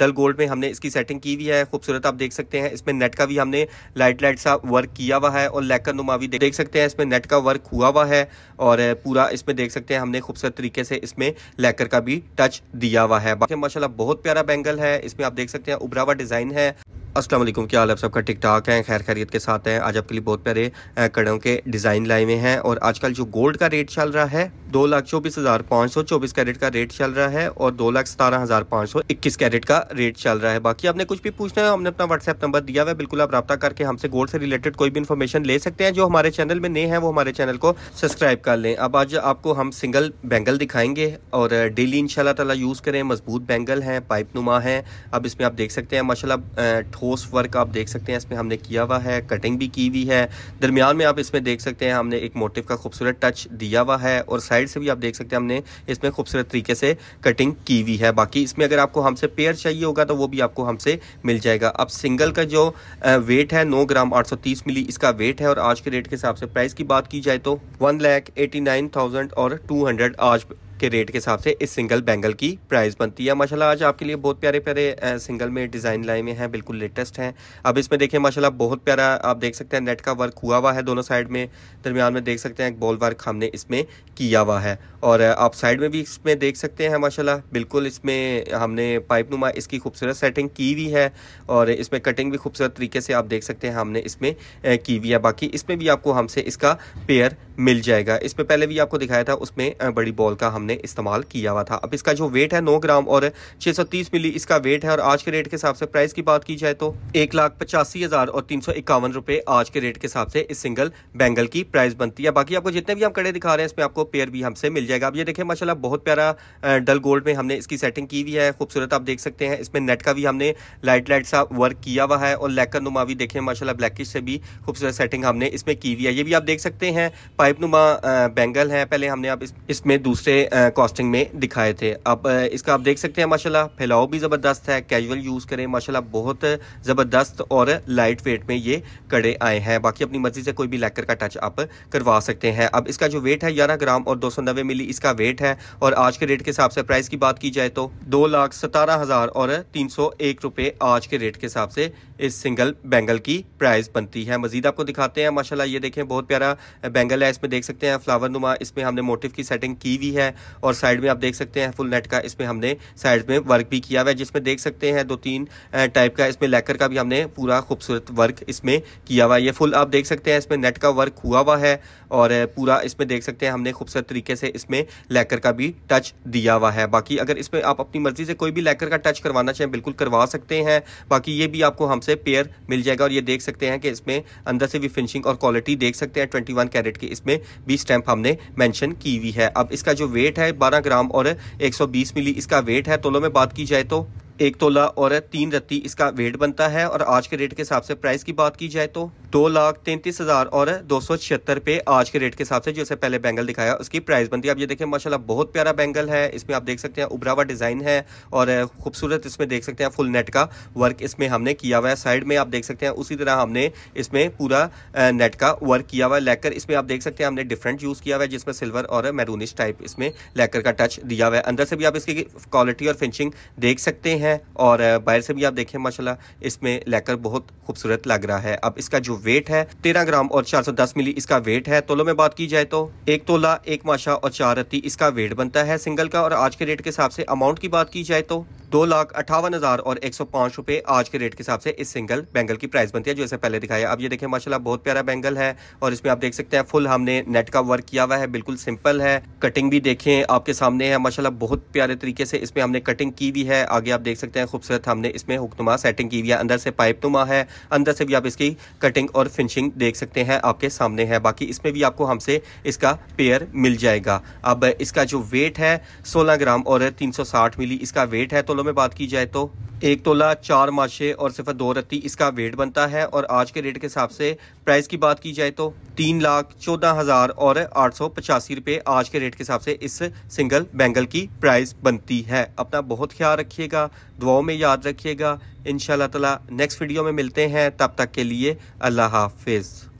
डल gold में हमने इसकी सेटिंग की हुई है खूबसूरत आप देख सकते हैं इसमें नेट का भी हमने लाइट लाइट सा वर्क किया हुआ है और लेकर नुमा भी देख सकते हैं इसमें नेट का वर्क हुआ हुआ है और पूरा इसमें देख सकते हैं हमने खूबसूरत तरीके से इसमें लेकर का भी टच दिया हुआ है बाकी माशाला बहुत प्यारा बैंगल है इसमें आप देख सकते हैं उभरा हुआ डिज़ाइन है असलम क्या हाल आप सबका ठीक ठाक है खैर खैरियत के साथ हैं आज आपके लिए बहुत प्यारे कड़ों के डिज़ाइन लाए हुए हैं और आजकल जो गोल्ड का रेट चल रहा है दो लाख चौबीस हज़ार पाँच सौ चौबीस कैरेट का रेट चल रहा है और दो लाख सतारह हज़ार पाँच सौ इक्कीस कैरेट का रेट चल रहा है बाकी आपने कुछ भी पूछना है हमने अपना व्हाट्सएप नंबर दिया हुआ है बिल्कुल आप रब्ता करके हमसे गोल्ड से रिलेटेड कोई भी इन्फॉर्मेशन ले सकते हैं जो हमारे चैनल में नए हैं वो हमारे चैनल को सब्सक्राइब कर लें अब आज आपको हम सिंगल बैंगल दिखाएंगे और डेली इन शाला यूज़ करें मजबूत बैंगल हैं पाइप नुमा हैं अब इसमें आप देख सकते हैं माशाला ठोस वर्क आप देख सकते हैं इसमें हमने किया हुआ है कटिंग भी की हुई है दरमियान में आप इसमें देख सकते हैं हमने एक मोटिव का खूबसूरत टच दिया हुआ है और साइड से भी आप देख सकते हैं हमने इसमें खूबसूरत तरीके से कटिंग की हुई है बाकी इसमें अगर आपको हमसे पेयर चाहिए होगा तो वो भी आपको हमसे मिल जाएगा अब सिंगल का जो वेट है नौ ग्राम आठ मिली इसका वेट है और आज के रेट के हिसाब से प्राइस की बात की जाए तो one lakh eighty nine thousand और टू हंड्रेड आज के रेट के हिसाब से इस सिंगल बैंगल की प्राइस बनती है माशाल्लाह आज आपके लिए बहुत प्यारे प्यारे सिंगल में डिज़ाइन लाए हुए हैं बिल्कुल लेटेस्ट हैं अब इसमें देखें माशाल्लाह बहुत प्यारा आप देख सकते हैं नेट का वर्क हुआ हुआ है दोनों साइड में दरमियान में देख सकते हैं एक बॉल वर्क हमने इसमें किया हुआ है और आप साइड में भी इसमें देख सकते हैं माशाला बिल्कुल इसमें हमने पाइप नुमा इसकी खूबसूरत सेटिंग की हुई है और इसमें कटिंग भी खूबसूरत तरीके से आप देख सकते हैं हमने इसमें की हुई है बाकी इसमें भी आपको हमसे इसका पेयर मिल जाएगा इसमें पहले भी आपको दिखाया था उसमें बड़ी बॉल का हमने हमने इस्तेमाल किया हुआ था अब इसका जो वेट है नौ ग्राम और 630 मिली इसका वेट है और आज के रेट के हिसाब से प्राइस की बात की जाए तो एक लाख पचासी हज़ार और तीन सौ इक्यावन रुपए आज के रेट के हिसाब से इस सिंगल बैंगल की प्राइस बनती है बाकी आपको जितने भी हम कड़े दिखा रहे हैं इसमें आपको पेयर भी हमसे मिल जाएगा अब ये देखें माशाला बहुत प्यारा डल गोल्ड में हमने इसकी सेटिंग की हुई है खूबसूरत आप देख सकते हैं इसमें नेट का भी हमने लाइट लाइट सा वर्क किया हुआ है और लेकर नुमा भी देखें माशाला ब्लैकिश से भी खूबसूरत सेटिंग हमने इसमें की हुई है ये भी आप देख सकते हैं पाइप नुमा बैंगल है पहले हमने आप इसमें दूसरे कॉस्टिंग में दिखाए थे अब इसका आप देख सकते हैं माशाल्लाह फैलाओ भी ज़बरदस्त है कैजुअल यूज़ करें माशाल्लाह बहुत ज़बरदस्त और लाइट वेट में ये कड़े आए हैं बाकी अपनी मर्ज़ी से कोई भी लैकर का टच आप करवा सकते हैं अब इसका जो वेट है ग्यारह ग्राम और दो मिली इसका वेट है और आज के रेट के हिसाब से प्राइस की बात की जाए तो दो लाख सतारह हज़ार और तीन सौ एक रुपये आज के रेट के हिसाब से इस सिंगल बैंगल की प्राइस बनती है मजीद आपको दिखाते हैं माशाल्लाह ये देखें बहुत प्यारा बैंगल है इसमें देख सकते हैं फ्लावर नुमा इसमें हमने मोटिव की सेटिंग की हुई है और साइड में आप देख सकते हैं फुल नेट का इसमें हमने साइड में वर्क भी किया हुआ है जिसमें देख सकते हैं दो तीन टाइप का इसमें लेकर का भी हमने पूरा खूबसूरत वर्क इसमें किया हुआ है ये फुल आप देख सकते हैं इसमें नेट का वर्क हुआ हुआ है और पूरा इसमें देख सकते हैं हमने खूबसूरत तरीके से इसमें लेकर का भी टच दिया हुआ है बाकी अगर इसमें आप अपनी मर्जी से कोई भी लेकर का टच करवाना चाहें बिल्कुल करवा सकते हैं बाकी ये भी आपको हमसे पेयर मिल जाएगा और ये देख सकते हैं कि इसमें अंदर से भी फिनिशिंग और क्वालिटी देख सकते हैं ट्वेंटी कैरेट के इसमें भी स्टैंप हमने मैंशन की हुई है अब इसका जो वेट वेट है बारह ग्राम और एक मिली इसका वेट है तोलो में बात की जाए तो एक तोला और तीन रत्ती इसका वेट बनता है और आज के रेट के हिसाब से प्राइस की बात की जाए तो दो लाख तैंतीस हज़ार और दो सौ छिहत्तर पे आज के रेट के हिसाब से जैसे पहले बैंगल दिखाया उसकी प्राइस बनती है आप ये देखें माशाल्लाह बहुत प्यारा बैंगल है इसमें आप देख सकते हैं उभरा हुआ डिज़ाइन है और खूबसूरत इसमें देख सकते हैं फुल नेट का वर्क इसमें हमने किया हुआ है साइड में आप देख सकते हैं उसी तरह हमने इसमें पूरा नेट का वर्क किया हुआ है लेकर इसमें आप देख सकते हैं हमने डिफरेंट यूज़ किया हुआ है जिसमें सिल्वर और मैरूनिश टाइप इसमें लेकर का टच दिया हुआ है अंदर से भी आप इसकी क्वालिटी और फिनिशिंग देख सकते हैं है और बाहर से भी आप देखें माशाल्लाह इसमें लेकर बहुत खूबसूरत लग रहा है अब इसका जो वेट है तेरह ग्राम और चार सौ दस मिली इसका वेट है तोलों में बात की जाए तो एक तोला एक माशा और चार रत्ती इसका वेट बनता है सिंगल का और आज के रेट के हिसाब से अमाउंट की बात की जाए तो दो लाख अठावन हज़ार और एक सौ पांच रुपए आज के रेट के हिसाब से इस सिंगल बैंगल की प्राइस बनती है जो इसे पहले दिखाया अब ये देखें माशाल्लाह बहुत प्यारा बैंगल है और इसमें आप देख सकते हैं फुल हमने नेट का वर्क किया हुआ है बिल्कुल सिंपल है कटिंग भी देखें आपके सामने है माशाला बहुत प्यारे तरीके से इसमें हमने कटिंग की हुई है आगे आप देख सकते हैं खूबसूरत हमने इसमें हुक्नुमा सेटिंग की हुई है अंदर से पाइप नुमा है अंदर से भी आप इसकी कटिंग और फिनिशिंग देख सकते हैं आपके सामने है बाकी इसमें भी आपको हमसे इसका पेयर मिल जाएगा अब इसका जो वेट है सोलह ग्राम और तीन मिली इसका वेट है तो तोलों में बात की जाए तो एक तोला चार माशे और सिफर दो रत्ती इसका वेट बनता है और आज के रेट के हिसाब से प्राइस की बात की जाए तो तीन लाख चौदह हज़ार और आठ सौ पचासी रुपये आज के रेट के हिसाब से इस सिंगल बैंगल की प्राइस बनती है अपना बहुत ख्याल रखिएगा दुआओं में याद रखिएगा इन ताला नेक्स्ट वीडियो में मिलते हैं तब तक के लिए अल्लाह हाफिज़